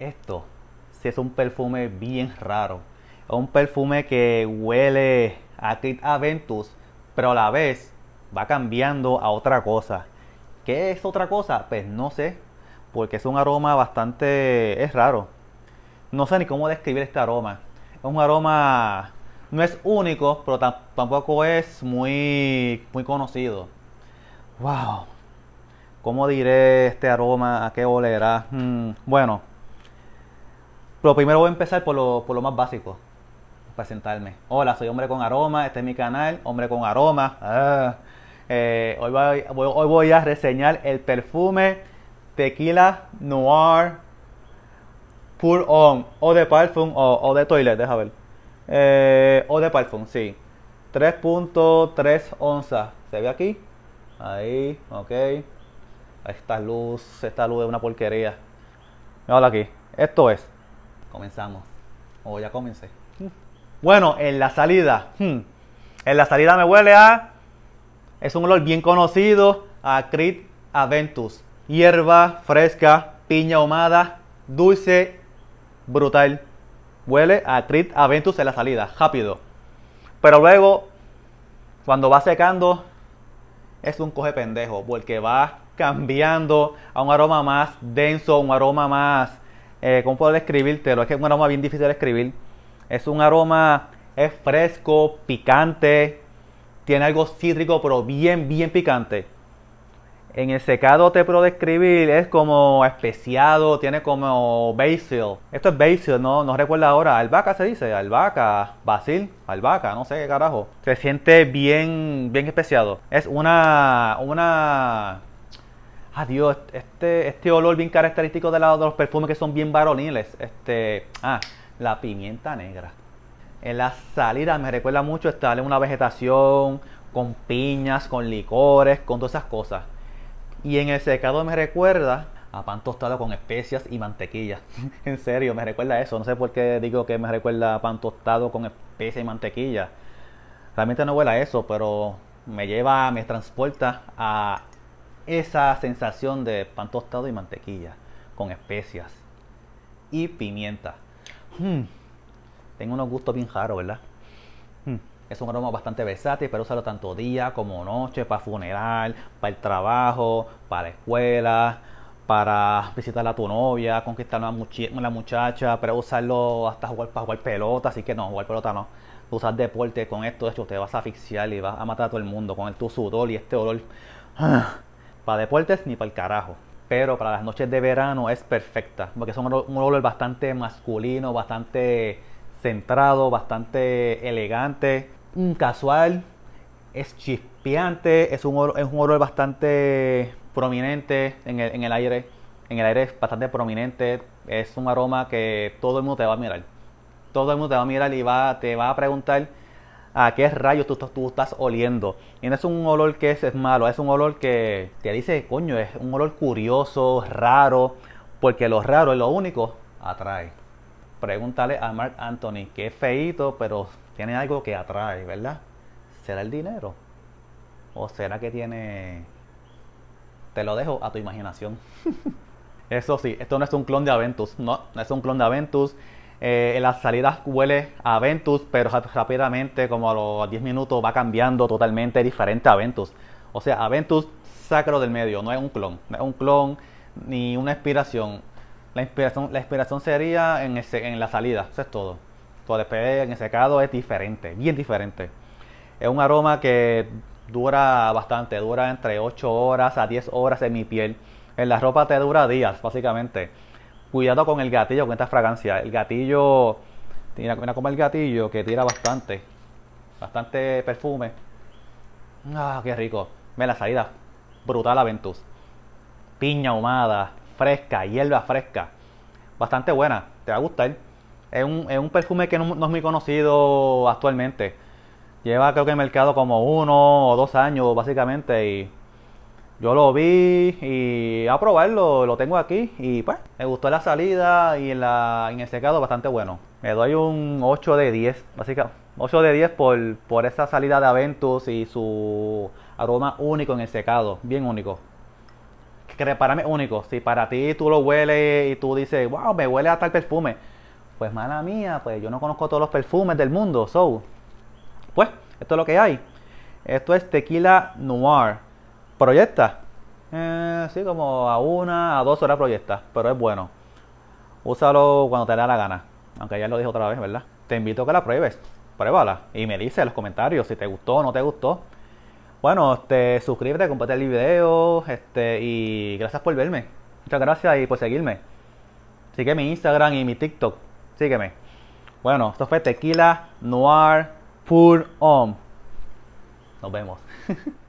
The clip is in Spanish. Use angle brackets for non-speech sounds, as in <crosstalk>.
esto sí es un perfume bien raro. Es un perfume que huele a Creed Aventus, pero a la vez va cambiando a otra cosa. ¿Qué es otra cosa? Pues no sé, porque es un aroma bastante... es raro. No sé ni cómo describir este aroma. Es un aroma... no es único, pero tampoco es muy, muy conocido. ¡Wow! ¿Cómo diré este aroma? ¿A qué olerá? Mm, bueno, pero primero voy a empezar por lo, más básico, presentarme. Hola, soy Hombre con Aroma, este es mi canal, Hombre con Aroma. Ah, eh, hoy, voy, a reseñar el perfume Tequila Noir Pour On, o de Parfum, o, de Toilet, Déjame ver. Eh, o de Parfum, sí. 3.3 onzas, ¿se ve aquí? Ahí, ok. Esta luz, esta luz es una porquería. Mira aquí. Esto es Comenzamos. O ya comencé. Bueno, en la salida. Hmm. En la salida me huele a. Es un olor bien conocido. A Aventus. Hierba fresca, piña ahumada, dulce, brutal. Huele a Crit Aventus en la salida. Rápido. Pero luego, cuando va secando, es un coge pendejo. Porque va cambiando a un aroma más denso, un aroma más eh, ¿Cómo puedo describírtelo? Es que es un aroma bien difícil de escribir. Es un aroma, es fresco, picante, tiene algo cítrico, pero bien, bien picante. En el secado te puedo describir, es como especiado, tiene como basil. Esto es basil, no, no recuerda ahora. Albahaca se dice, albahaca, basil, albahaca, no sé qué carajo. Se siente bien, bien especiado. Es una, una Ah, Dios, este, este olor bien característico de, de los perfumes que son bien varoniles. Este, ah, la pimienta negra. En la salida me recuerda mucho estar en una vegetación con piñas, con licores, con todas esas cosas. Y en el secado me recuerda a pan tostado con especias y mantequilla. <laughs> en serio, me recuerda eso. No sé por qué digo que me recuerda a pan tostado con especias y mantequilla. Realmente no huele a eso, pero me lleva, me transporta a esa sensación de pan tostado y mantequilla con especias y pimienta. Hmm. Tengo unos gustos bien raros, ¿verdad? Hmm. Es un aroma bastante versátil, pero usarlo tanto día como noche, para funeral, para el trabajo, para la escuela, para visitar a tu novia, conquistar a la muchacha, pero usarlo hasta jugar para jugar pelota, así que no, jugar pelota no. Usar deporte con esto, de te vas a asfixiar y vas a matar a todo el mundo con el, tu sudor y este olor. Ah. Para deportes ni para el carajo. Pero para las noches de verano es perfecta. Porque es un, olor bastante masculino, bastante centrado, bastante elegante, mm, casual. Es chispeante, es un, olor, es un olor bastante prominente en el, en el aire. En el aire es bastante prominente. Es un aroma que todo el mundo te va a mirar. Todo el mundo te va a mirar y va, te va a preguntar a qué rayos tú, tú, estás oliendo. Y no es un olor que es, malo, es un olor que te dice, coño, es un olor curioso, raro, porque lo raro es lo único, atrae. Pregúntale a Mark Anthony, que es feito, pero tiene algo que atrae, ¿verdad? ¿Será el dinero? ¿O será que tiene... Te lo dejo a tu imaginación. <laughs> Eso sí, esto no es un clon de Aventus, no, no es un clon de Aventus eh, en las salidas huele a Ventus, pero rápidamente, como a los 10 minutos, va cambiando totalmente diferente a Ventus. O sea, Aventus sacro del medio, no es un clon, no es un clon ni una inspiración. La inspiración, la inspiración sería en, en la salida, eso es todo. Todo después en el secado es diferente, bien diferente. Es un aroma que dura bastante, dura entre 8 horas a 10 horas en mi piel. En la ropa te dura días, básicamente. Cuidado con el gatillo, con esta fragancia. El gatillo, mira, como el gatillo que tira bastante, bastante perfume. Ah, qué rico. Mira la salida, brutal aventus Piña ahumada, fresca, hierba fresca. Bastante buena, te va a gustar. Es un, perfume que no, es muy conocido actualmente. Lleva creo que en el mercado como uno o dos años básicamente y yo lo vi y a probarlo, lo tengo aquí y pues me gustó la salida y en, la, en el secado bastante bueno. Me doy un 8 de 10, básicamente. 8 de 10 por, esa salida de Aventus y su aroma único en el secado, bien único. Que para mí único, si para ti tú lo hueles y tú dices, wow, me huele a tal perfume, pues mala mía, pues yo no conozco todos los perfumes del mundo, so. Pues, esto es lo que hay. Esto es tequila noir Proyecta. Eh, sí, como a una, a dos horas proyecta, pero es bueno. Úsalo cuando te dé la gana. Aunque ya lo dije otra vez, ¿verdad? Te invito a que la pruebes. Pruébala. Y me dice en los comentarios si te gustó o no te gustó. Bueno, este, suscríbete, comparte el video. Este, y gracias por verme. Muchas gracias y por seguirme. Sigue mi Instagram y mi TikTok. Sígueme. Bueno, esto fue Tequila Noir Full On. Nos vemos. <laughs>